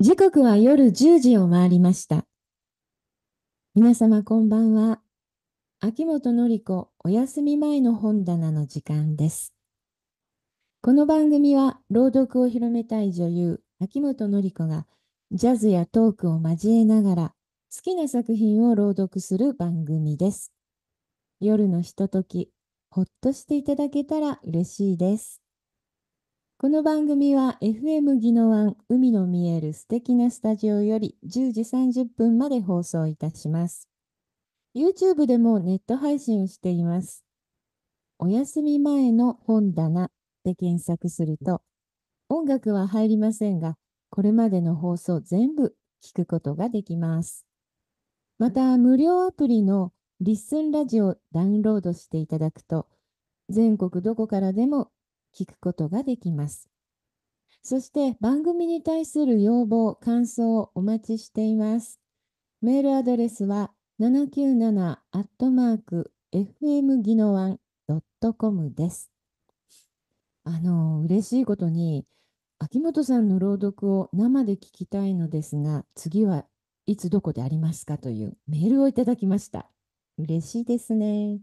時刻は夜10時を回りました。皆様こんばんは。秋元の子お休み前の本棚の時間です。この番組は朗読を広めたい女優秋元の子がジャズやトークを交えながら好きな作品を朗読する番組です。夜のひととき、ほっとしていただけたら嬉しいです。この番組は FM 技能湾海の見える素敵なスタジオより10時30分まで放送いたします。YouTube でもネット配信をしています。お休み前の本棚で検索すると音楽は入りませんが、これまでの放送全部聞くことができます。また、無料アプリのリッスンラジオをダウンロードしていただくと、全国どこからでも聞くことができます。そして番組に対する要望、感想をお待ちしています。メールアドレスは797 FM g i n o ドットコムです。あの嬉しいことに秋元さんの朗読を生で聞きたいのですが次はいつどこでありますかというメールをいただきました。嬉しいですね。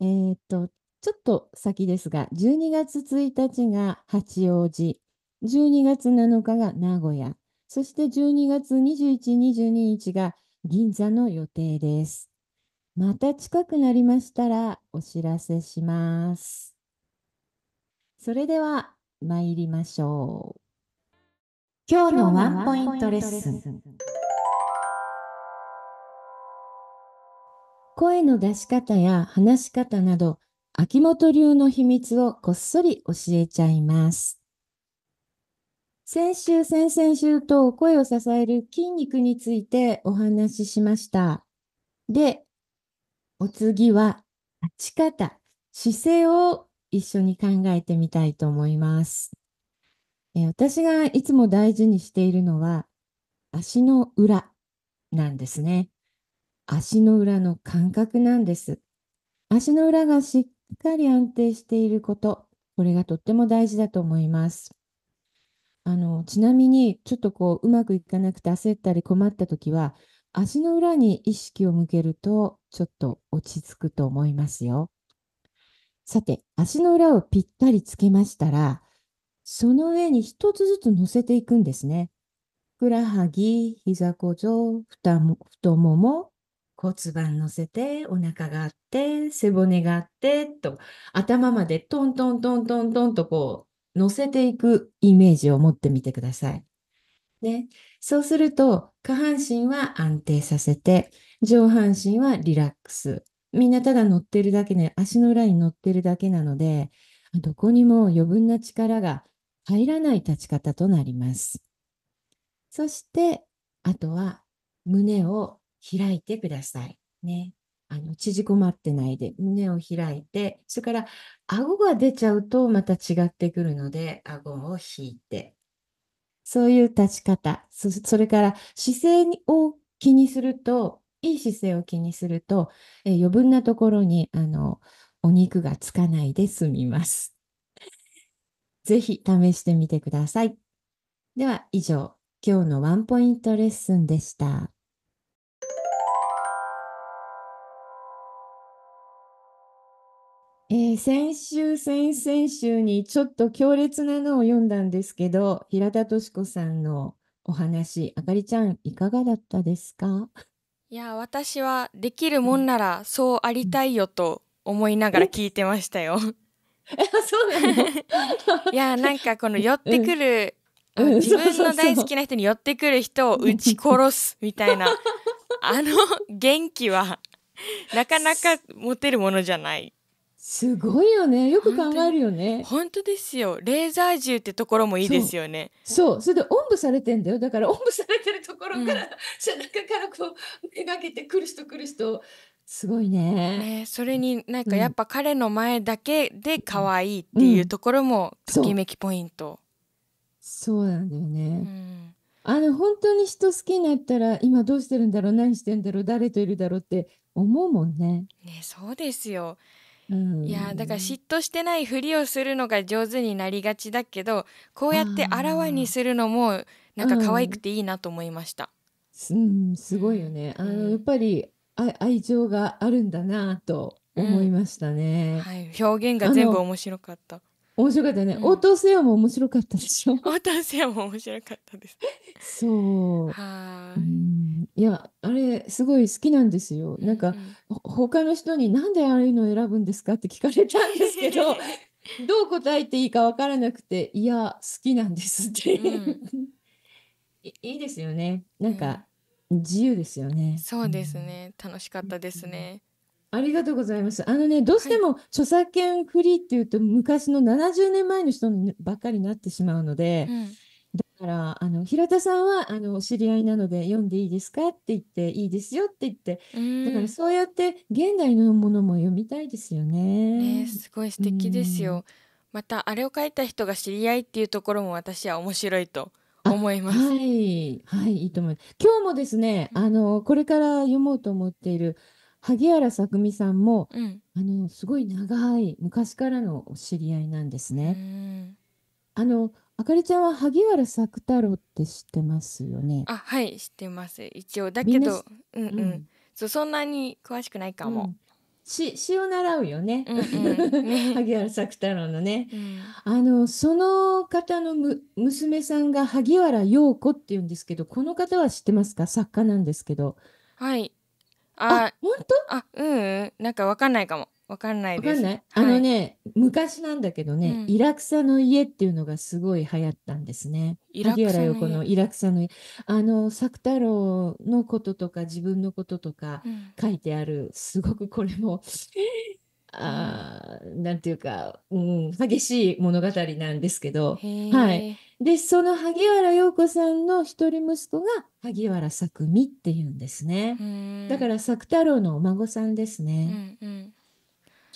えっ、とちょっと先ですが、12月1日が八王子、12月7日が名古屋、そして12月21、22日が銀座の予定です。また近くなりましたらお知らせします。それでは参りましょう。今日のワンポイントレッスン。声の出し方や話し方など秋元流の秘密をこっそり教えちゃいます。先週、先々週と声を支える筋肉についてお話ししました。で、お次は立ち方、姿勢を一緒に考えてみたいと思います。え私がいつも大事にしているのは足の裏なんですね。足の裏の感覚なんです。足の裏がしっっかり安定していること、これがとっても大事だと思います。あのちなみに、ちょっとこううまくいかなくて焦ったり困った時は、足の裏に意識を向けると、ちょっと落ち着くと思いますよ。さて、足の裏をぴったりつけましたら、その上に一つずつ乗せていくんですね。ふくらはぎ、膝小僧、太もも、骨盤乗せて、お腹があって、背骨があって、と、頭までトントントントントンとこう、乗せていくイメージを持ってみてください。ね。そうすると、下半身は安定させて、上半身はリラックス。みんなただ乗ってるだけで、ね、足の裏に乗ってるだけなので、どこにも余分な力が入らない立ち方となります。そして、あとは胸を開いてください。ね。あの、縮こまってないで、胸を開いて、それから、顎が出ちゃうとまた違ってくるので、顎を引いて。そういう立ち方。そそれから、姿勢を気にすると、いい姿勢を気にすると、え余分なところに、あの、お肉がつかないで済みます。ぜひ試してみてください。では以上、今日のワンポイントレッスンでした。えー、先週、先々週にちょっと強烈なのを読んだんですけど、平田敏子さんのお話、あかりちゃん、いかがだったですかいや、私はできるもんならそうありたいよと思いながら聞いてましたよ。え、そうなの いや、なんかこの寄ってくる、うん、自分の大好きな人に寄ってくる人を撃ち殺すみたいな、あの元気はなかなか持てるものじゃない。すごいよねよく考えるよね本当ですよレーザー銃ってところもいいですよねそうそれでおんぶされてんだよだからおんぶされてるところから、うん、背中からこうめがけてくる人くる人すごいね、ね、それになんかやっぱ彼の前だけで可愛いっていうところもときめきポイント、うんうん、そうなんだよね、うん、あの本当に人好きになったら今どうしてるんだろう何してんだろう誰といるだろうって思うもんねねそうですよいやだから嫉妬してないふりをするのが上手になりがちだけどこうやってあらわにするのもなんか可愛くていいなと思いました。うん、すごいよね。あの、やっぱりあ愛情があるんだなと思いましたね、うん、はい、表現が全部面白かった。面白かったね。うん、応答せよも面白かったでしょ。応答せよも面白かったです。そう。はい。いや、すごい好きなんですよ。なんか、うんうん、他の人に何でああいうのを選ぶんですかって聞かれたんですけど どう答えていいか分からなくていや好きなんですってうん、いいですよねなんか、うん、自由ですよねそうですね、うん、楽しかったですね、ありがとうございます。あのね、どうしても著作権フリーっていうと、昔の70年前の人ばっかりになってしまうので、うからあの平田さんはあのお知り合いなので読んでいいですかって言っていいですよって言ってだからそうやって現代のものも読みたいですよね。ねすごい素敵ですよ。またあれを書いた人が知り合いっていうところも私は面白いと思います。はい、はい、いいと思います。今日もですね、あのこれから読もうと思っている萩原さくみさんも、うん、あのすごい長い昔からのお知り合いなんですね。あのあかりちゃんは萩原朔太郎って知ってますよね。あはい知ってます一応だけどうんうん、うん、そうそんなに詳しくないかも。うん、し詩を習うよね,、うんうん、ね 萩原朔太郎のね、うん、あのその方のむ娘さんが萩原洋子って言うんですけどこの方は知ってますか作家なんですけどはいあ本当あうん、うん、なんかわかんないかもわかんないです。わかんない。あのね、はい、昔なんだけどね、うん、イラクサの家っていうのがすごい流行ったんですね。萩原横のイラクサの家。あの、作太郎のこととか自分のこととか書いてある、うん、すごくこれも あなんていうか、うん、激しい物語なんですけど、はい、でその萩原洋子さんの一人息子が萩原作美っていうんですねだから作太郎のお孫さんですね、うんうん、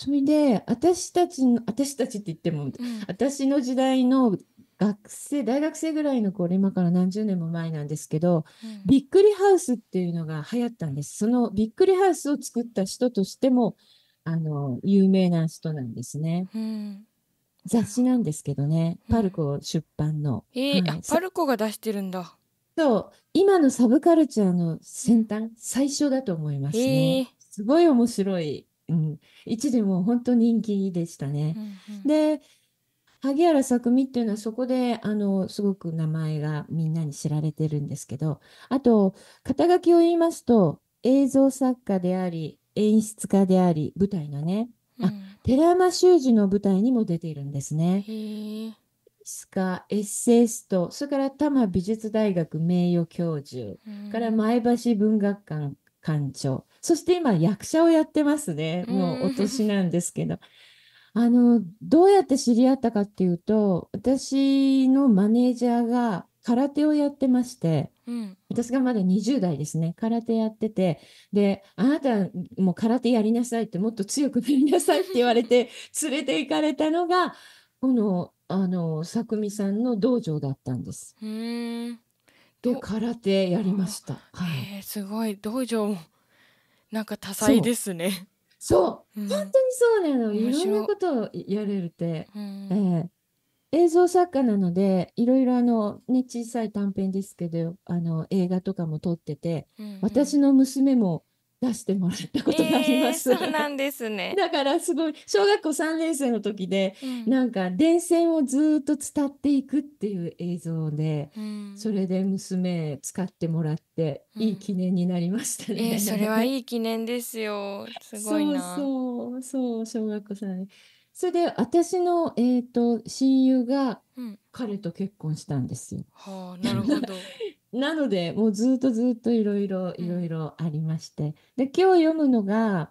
それで私たちの私たちって言っても、うん、私の時代の学生大学生ぐらいの頃今から何十年も前なんですけど、うん、びっくりハウスっていうのが流行ったんですそのびっくりハウスを作った人としてもあの有名な人なんですね、うん、雑誌なんですけどね、パルコ出版の、えーはい、パルコが出してるんだそう今のサブカルチャーの先端最初だと思いますね、えー、すごい面白いうん、一時も本当人気でしたね。うんうん、で萩原さくみっていうのはそこであのすごく名前がみんなに知られてるんですけどあと肩書きを言いますと映像作家であり演出家であり舞台のね、うん、あ寺山修司の舞台にも出ているんですね。演出エッセイストそれから多摩美術大学名誉教授、うん、から前橋文学館館長そして今役者をやってますね。もうお年なんですけど。あの、どうやって知り合ったかっていうと、私のマネージャーが空手をやってまして、うん、私がまだ20代ですね。空手やってて、で、あなたもう空手やりなさいって、もっと強くなりなさいって言われて、連れて行かれたのが、この、あの、さくみさんの道場だったんです。で、空手やりました。はい、えー、すごい、道場も。なんか多彩ですね。そう、うん、本当にそうなの。いろんなことをやれるって。うん、えー映像作家なのでいろいろあの、ね、小さい短編ですけどあの映画とかも撮ってて、うんうん、私の娘も出してもらったことがあります。えー、そうなんですね。だからすごい小学校三年生の時で、うん、なんか電線をずっと伝っていくっていう映像で、うん、それで娘使ってもらって、うん、いい記念になりましたね、えー、それはいい記念ですよ。すごいな。そうそう小学校三年。それで私の、えーと、親友が彼と結婚したんですよ。はあ、なるほど。なのでもうずっとずっといろいろいろいろありまして、で今日読むのが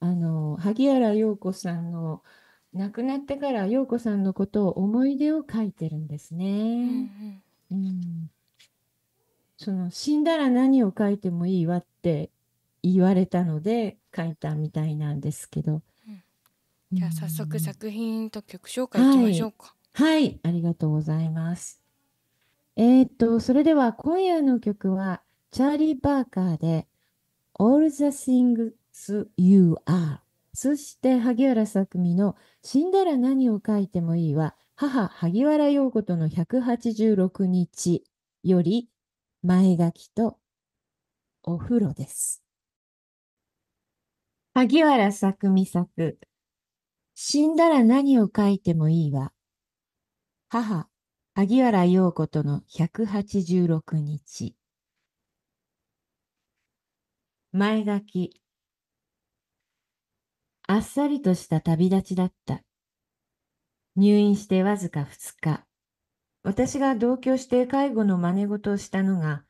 あの萩原陽子さんの亡くなってから陽子さんのことを思い出を書いてるんですね。うん、うん、その死んだら何を書いてもいいわって言われたので書いたみたいなんですけど。じゃあ早速作品と曲紹介いきましょうか。はい、はい、ありがとうございます。えー、っと、それでは今夜の曲は、チャーリー・バーカーで、All the Things You Are。そして、萩原さくみの、死んだら何を書いてもいいは、母、萩原陽子との186日より、前書きと、お風呂です。萩原さくみ作、死んだら何を書いてもいいは、母、萩原陽子との186日前書きあっさりとした旅立ちだった入院してわずか2日私が同居して介護の真似事をしたのが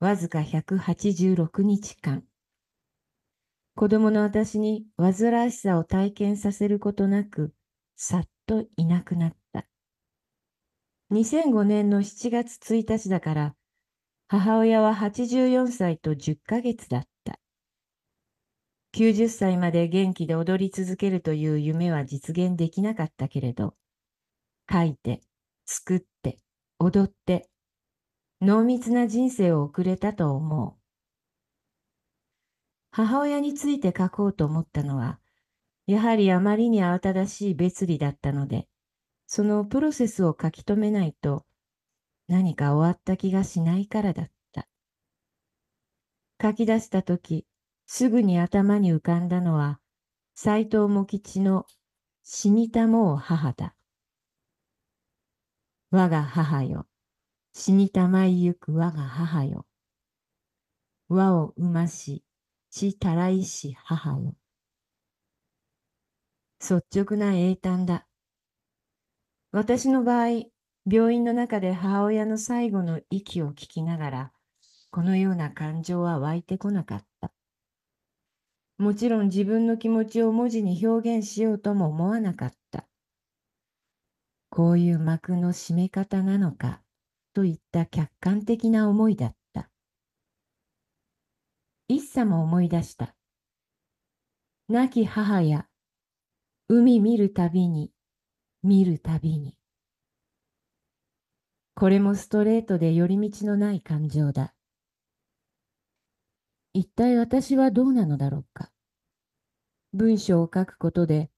わずか186日間子供の私に煩わしさを体験させることなくさっといなくなった2005年の7月1日だから、母親は84歳と10ヶ月だった。90歳まで元気で踊り続けるという夢は実現できなかったけれど、書いて、作って、踊って、濃密な人生を送れたと思う。母親について書こうと思ったのは、やはりあまりに慌ただしい別離だったので、そのプロセスを書き留めないと何か終わった気がしないからだった。書き出した時、すぐに頭に浮かんだのは、斎藤茂吉の死にたもう母だ。我が母よ。死にたまいゆく我が母よ。和を生まし、血たらいし母よ。率直な英単だ。私の場合、病院の中で母親の最後の息を聞きながら、このような感情は湧いてこなかった。もちろん自分の気持ちを文字に表現しようとも思わなかった。こういう幕の締め方なのかといった客観的な思いだった。一茶も思い出した。亡き母や海見るたびに見るたびに。これもストレートで寄り道のない感情だ。一体私はどうなのだろうか。文章を書くことで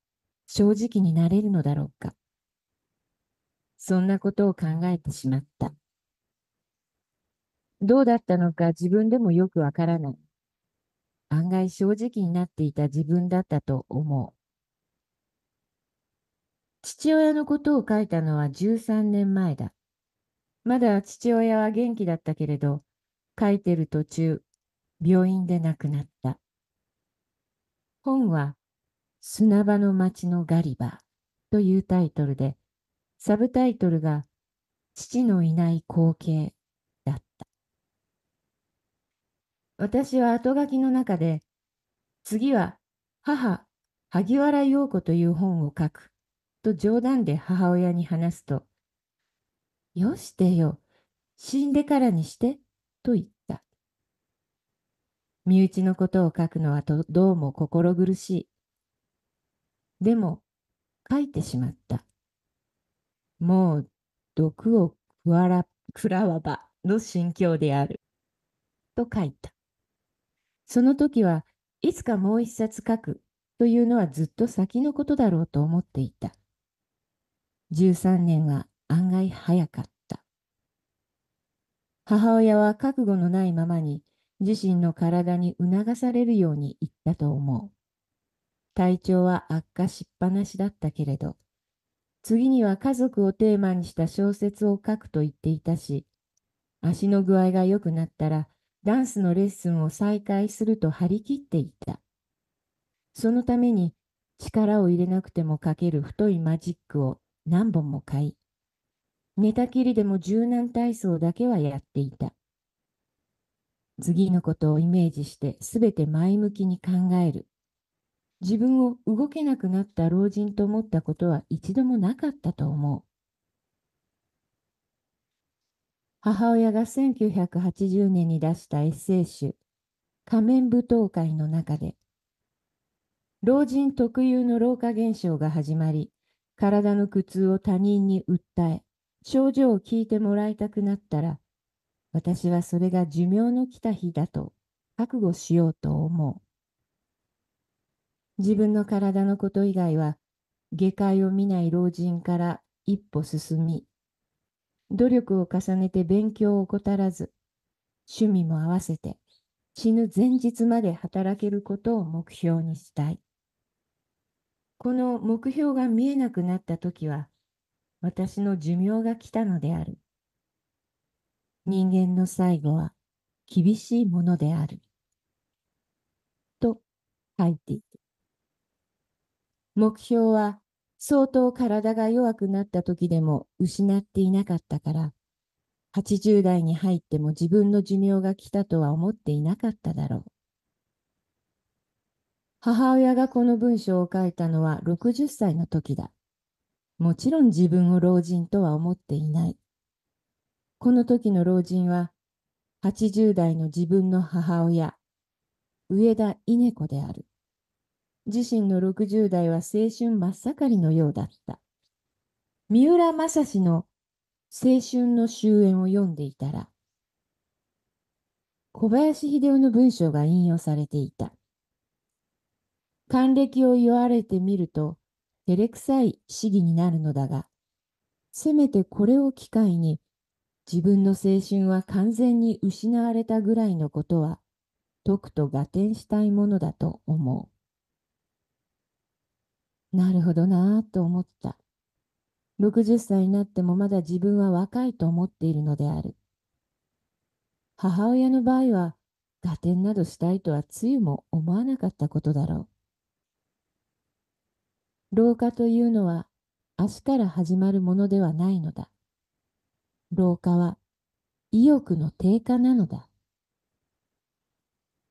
正直になれるのだろうか。そんなことを考えてしまった。どうだったのか自分でもよくわからない。案外正直になっていた自分だったと思う。父親のことを書いたのは13年前だ。まだ父親は元気だったけれど、書いてる途中、病院で亡くなった。本は、砂場の町のガリバーというタイトルで、サブタイトルが、父のいない光景だった。私は後書きの中で、次は母、萩原陽子という本を書くと冗談で母親に話すと、よしてよ、死んでからにして、と言った。身内のことを書くのはとどうも心苦しい。でも、書いてしまった。もう、毒をくわら、くらわばの心境である。と書いた。その時はいつかもう一冊書くというのはずっと先のことだろうと思っていた。13年は案外早かった。母親は覚悟のないままに自身の体に促されるように言ったと思う。体調は悪化しっぱなしだったけれど、次には家族をテーマにした小説を書くと言っていたし、足の具合が良くなったらダンスのレッスンを再開すると張り切っていた。そのために力を入れなくても書ける太いマジックを何本も買い、寝たきりでも柔軟体操だけはやっていた。次のことをイメージして全て前向きに考える。自分を動けなくなった老人と思ったことは一度もなかったと思う。母親が1980年に出したエッセイ集「仮面舞踏会」の中で老人特有の老化現象が始まり体の苦痛を他人に訴え、症状を聞いてもらいたくなったら、私はそれが寿命の来た日だと覚悟しようと思う。自分の体のこと以外は、下界を見ない老人から一歩進み、努力を重ねて勉強を怠らず、趣味も合わせて死ぬ前日まで働けることを目標にしたい。この目標が見えなくなった時は、私の寿命が来たのである。人間の最後は厳しいものである。と書いていて。目標は相当体が弱くなった時でも失っていなかったから、80代に入っても自分の寿命が来たとは思っていなかっただろう。母親がこの文章を書いたのは60歳の時だ。もちろん自分を老人とは思っていない。この時の老人は、80代の自分の母親、上田稲子である。自身の60代は青春真っ盛りのようだった。三浦正史の青春の終焉を読んでいたら、小林秀夫の文章が引用されていた。還暦を言われてみると、照れくさい市議になるのだが、せめてこれを機会に、自分の青春は完全に失われたぐらいのことは、とくと合点したいものだと思う。なるほどなぁと思った。60歳になってもまだ自分は若いと思っているのである。母親の場合は、合点などしたいとはつゆも思わなかったことだろう。老化というのは明日から始まるものではないのだ。老化は意欲の低下なのだ。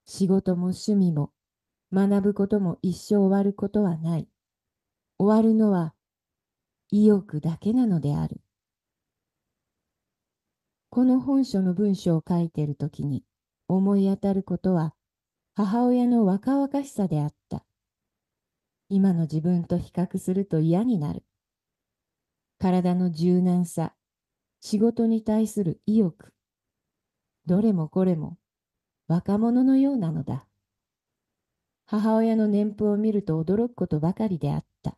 仕事も趣味も学ぶことも一生終わることはない。終わるのは意欲だけなのである。この本書の文章を書いているときに思い当たることは母親の若々しさであった。今の自分と比較すると嫌になる。体の柔軟さ、仕事に対する意欲、どれもこれも若者のようなのだ。母親の年譜を見ると驚くことばかりであった。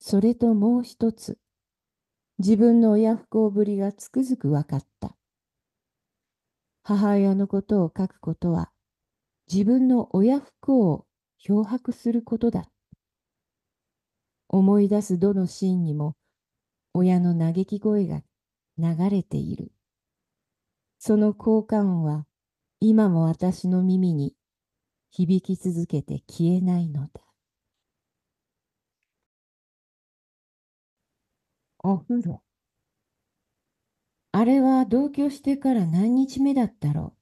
それともう一つ、自分の親不孝ぶりがつくづく分かった。母親のことを書くことは、自分の親不孝を漂白することだ。思い出すどのシーンにも親の嘆き声が流れている。その効果音は今も私の耳に響き続けて消えないのだ。お風呂。あれは同居してから何日目だったろう。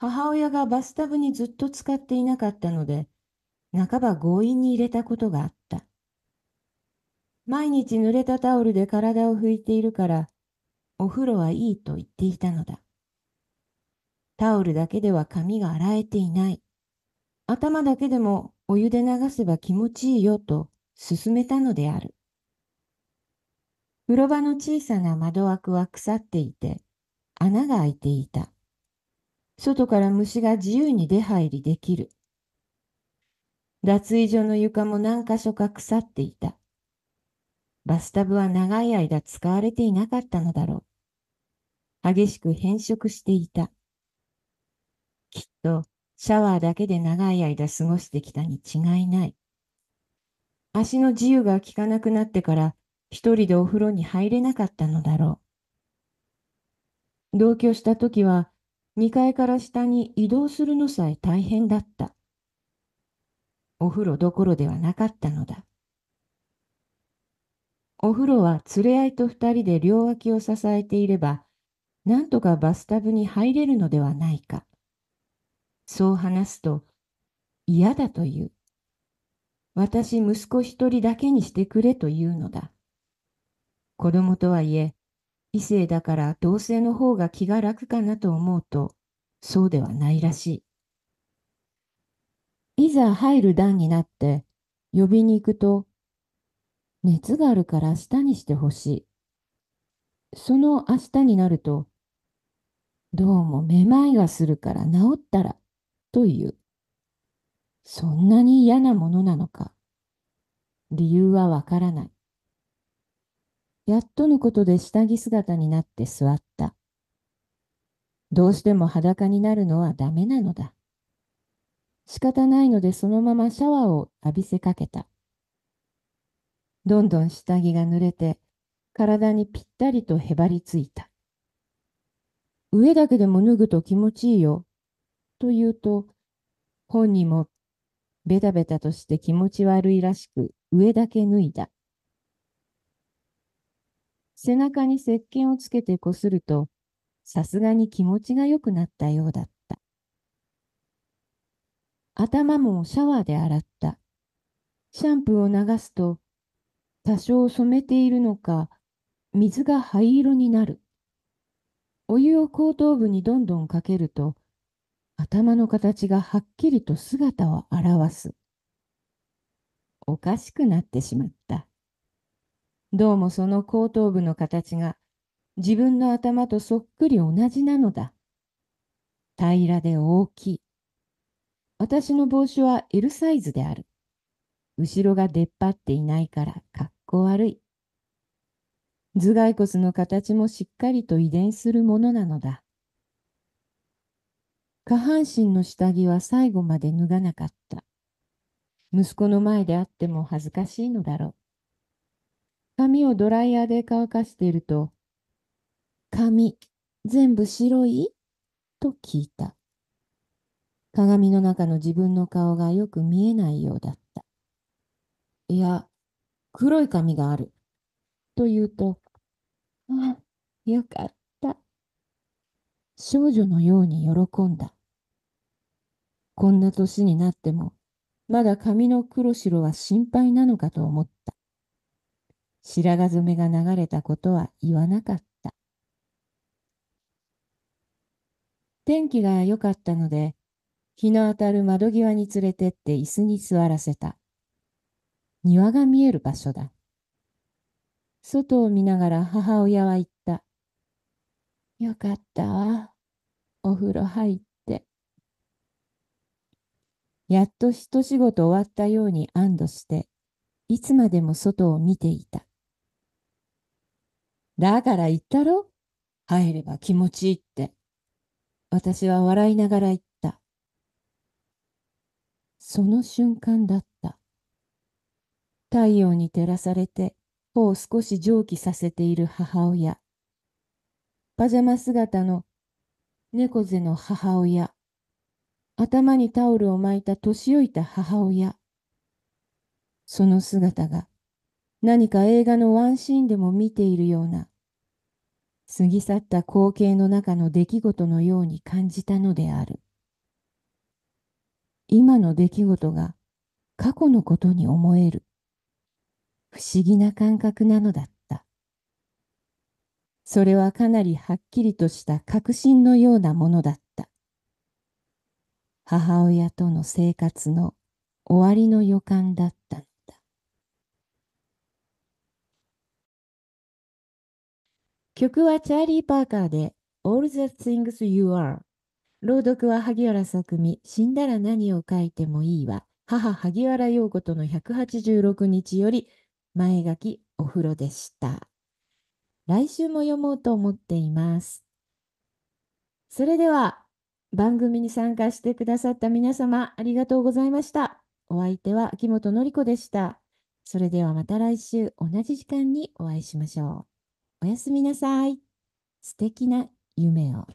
母親がバスタブにずっと使っていなかったので、半ば強引に入れたことがあった。毎日濡れたタオルで体を拭いているから、お風呂はいいと言っていたのだ。タオルだけでは髪が洗えていない。頭だけでもお湯で流せば気持ちいいよと勧めたのである。風呂場の小さな窓枠は腐っていて、穴が開いていた。外から虫が自由に出入りできる。脱衣所の床も何箇所か腐っていた。バスタブは長い間使われていなかったのだろう。激しく変色していた。きっとシャワーだけで長い間過ごしてきたに違いない。足の自由が利かなくなってから一人でお風呂に入れなかったのだろう。同居した時は2階から下に移動するのさえ大変だった。お風呂どころではなかったのだ。お風呂は連れ合いと2人で両脇を支えていれば、なんとかバスタブに入れるのではないか。そう話すと、嫌だという。私、息子一人だけにしてくれというのだ。子供とはいえ、異性だから同性の方が気が楽かなと思うと、そうではないらしい。いざ入る段になって、呼びに行くと、熱があるから明日にしてほしい。その明日になると、どうもめまいがするから治ったら、という。そんなに嫌なものなのか。理由はわからない。やっとのことで下着姿になって座った。どうしても裸になるのはダメなのだ。仕方ないのでそのままシャワーを浴びせかけた。どんどん下着が濡れて体にぴったりとへばりついた。上だけでも脱ぐと気持ちいいよ。と言うと本人もベタベタとして気持ち悪いらしく上だけ脱いだ。背中に石鹸をつけてこすると、さすがに気持ちが良くなったようだった。頭もシャワーで洗った。シャンプーを流すと、多少染めているのか、水が灰色になる。お湯を後頭部にどんどんかけると、頭の形がはっきりと姿を現す。おかしくなってしまった。どうもその後頭部の形が自分の頭とそっくり同じなのだ。平らで大きい。私の帽子は L サイズである。後ろが出っ張っていないからかっこ悪い。頭蓋骨の形もしっかりと遺伝するものなのだ。下半身の下着は最後まで脱がなかった。息子の前であっても恥ずかしいのだろう。髪をドライヤーで乾かしていると、髪、全部白いと聞いた。鏡の中の自分の顔がよく見えないようだった。いや、黒い髪がある。と言うと、あ、よかった。少女のように喜んだ。こんな年になっても、まだ髪の黒白は心配なのかと思った。白髪染めが流れたことは言わなかった。天気が良かったので、日の当たる窓際に連れてって椅子に座らせた。庭が見える場所だ。外を見ながら母親は言った。よかったわ。お風呂入って。やっと一仕事終わったように安堵して、いつまでも外を見ていた。だから言ったろ入れば気持ちいいって。私は笑いながら言った。その瞬間だった。太陽に照らされて、頬を少し蒸気させている母親。パジャマ姿の猫背の母親。頭にタオルを巻いた年老いた母親。その姿が何か映画のワンシーンでも見ているような過ぎ去った光景の中の出来事のように感じたのである。今の出来事が過去のことに思える。不思議な感覚なのだった。それはかなりはっきりとした確信のようなものだった。母親との生活の終わりの予感だった。曲はチャーリー・パーカーで All the Things You Are。朗読は萩原さくみ、死んだら何を書いてもいいわ。母萩原陽子との186日より前書きお風呂でした。来週も読もうと思っています。それでは番組に参加してくださった皆様ありがとうございました。お相手は秋元のり子でした。それではまた来週同じ時間にお会いしましょう。おやすみなさい。素敵な夢を。